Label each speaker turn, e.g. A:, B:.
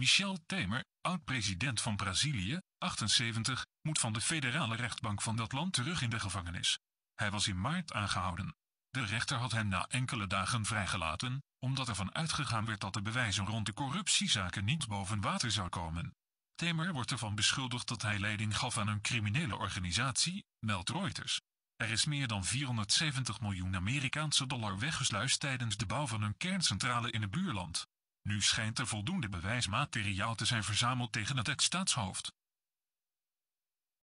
A: Michel Temer, oud-president van Brazilië, 78, moet van de federale rechtbank van dat land terug in de gevangenis. Hij was in maart aangehouden. De rechter had hem na enkele dagen vrijgelaten, omdat ervan uitgegaan werd dat de bewijzen rond de corruptiezaken niet boven water zou komen. Temer wordt ervan beschuldigd dat hij leiding gaf aan een criminele organisatie, meldt Reuters. Er is meer dan 470 miljoen Amerikaanse dollar weggesluist tijdens de bouw van een kerncentrale in het buurland. Nu schijnt er voldoende bewijsmateriaal te zijn verzameld tegen het ex-staatshoofd.